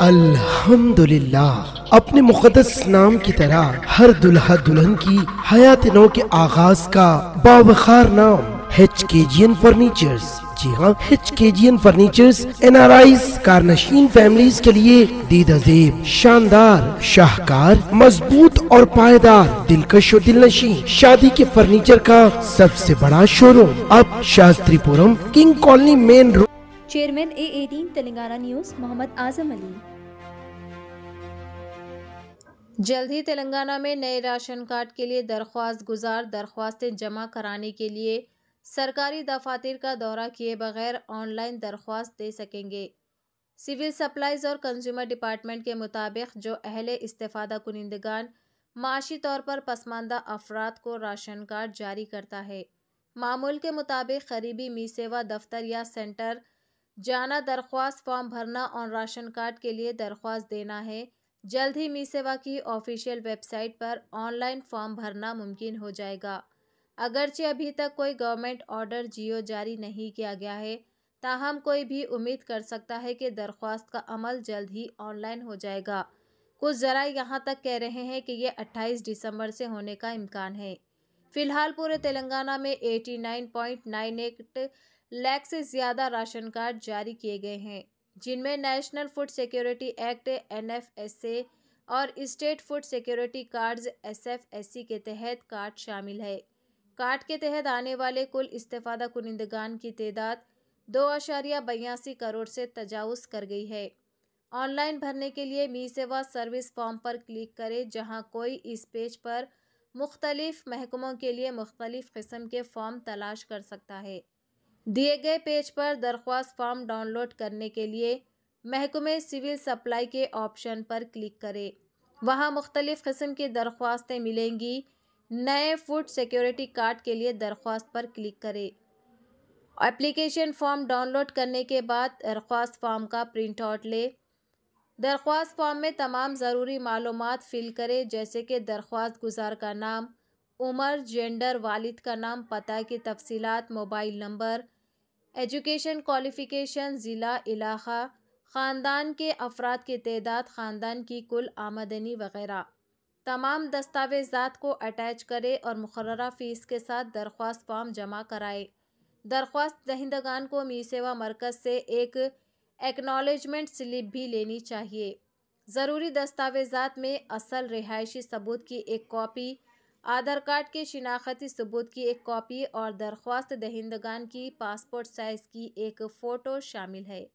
अल्हम्दुलिल्लाह अपने मुकदस नाम की तरह हर दुल्हा दुल्हन की हयात नौ के आगाज का बावखार नाम H K G N furnitures जी हाँ H K G N furnitures N R I's कारनशीन फैमिली के लिए दीदा अजीब शानदार शाहकार मजबूत और पायदार दिलकश और दिलनशी शादी के फर्नीचर का सबसे बड़ा शोरूम अब Shastripuram king colony main road chairman A eighteen Telangana news Mohammad Azam Ali जल्द ही तेलंगाना में नए राशन कार्ड के लिए दरख्वास्त गुजार दरख्वास्तें जमा कराने के लिए सरकारी दफातर का दौरा किए बगैर ऑनलाइन दरख्वास्त दे सकेंगे सिविल सप्लाइज और कंज्यूमर डिपार्टमेंट के मुताबिक जो अहले इस्तेफादा कुनिंदगान माशी तौर पर पसमानदा अफराद को राशन कार्ड जारी करता है मामूल के मुताबिक करीबी मीसेवा दफ्तर या सेंटर जाना दरख्वास्त फॉर्म भरना और राशन कार्ड के लिए दरख्वास्त देना है जल्द ही मी सेवा की ऑफिशियल वेबसाइट पर ऑनलाइन फॉर्म भरना मुमकिन हो जाएगा अगरचे अभी तक कोई गवर्नमेंट ऑर्डर जियो जारी नहीं किया गया है ताहम कोई भी उम्मीद कर सकता है कि दरख्वास्त का अमल जल्द ही ऑनलाइन हो जाएगा कुछ ज़रा यहाँ तक कह रहे हैं कि ये 28 दिसंबर से होने का इम्कान है फिलहाल पूरे तेलंगाना में 89.98 लाख से ज़्यादा राशन कार्ड जारी किए गए हैं जिनमें national food security act NFSA और state food security cards SFSC के तहत कार्ड शामिल है कार्ड के तहत आने वाले कुल इस्ता कुनिंदगान की तादाद दो आशारिया बयासी करोड़ से तजावज़ कर गई है ऑनलाइन भरने के लिए मी सेवा सर्विस फॉर्म पर क्लिक करें जहां कोई इस पेज पर मुख्तलिफ़ महकमों के लिए मुख्तलिफ़ किस्म के फॉर्म तलाश कर सकता है दिए गए पेज पर दरख्वास्त फॉर्म डाउनलोड करने के लिए महकमे सिविल सप्लाई के ऑप्शन पर क्लिक करें वहाँ मुख्तलिफ़ किस्म की दरख्वास्तें मिलेंगी नए फूड सिक्योरिटी कार्ड के लिए दरख्वास्त पर क्लिक करें एप्लीकेशन फॉर्म डाउनलोड करने के बाद दरख्वास्त फॉर्म का प्रिंट आउट लें दरख्वास्त फॉर्म में तमाम ज़रूरी मालूम फ़िल करें जैसे कि दरख्वास्त गुजार का नाम उम्र जेंडर वालिद का नाम पता की तफसीत मोबाइल नंबर एजुकेशन क्वालिफ़िकेशन ज़िला इलाका ख़ानदान के अफराद की तदाद ख़ानदान की कुल आमदनी वगैरह तमाम दस्तावेजात को अटैच करें और मुकर फ़ीस के साथ दरख्वास्त फॉर्म जमा कराए दरख्वास्त दहिंदगान को मी सेवा मरकज़ से एक एक्नॉलेजमेंट स्लिप भी लेनी चाहिए ज़रूरी दस्तावेजात में असल रिहायशी सबूत की एक कॉपी आधार कार्ड के शिनाख्ती सबूत की एक कॉपी और दरख्वास्त दहिंदगान की पासपोर्ट साइज़ की एक फ़ोटो शामिल है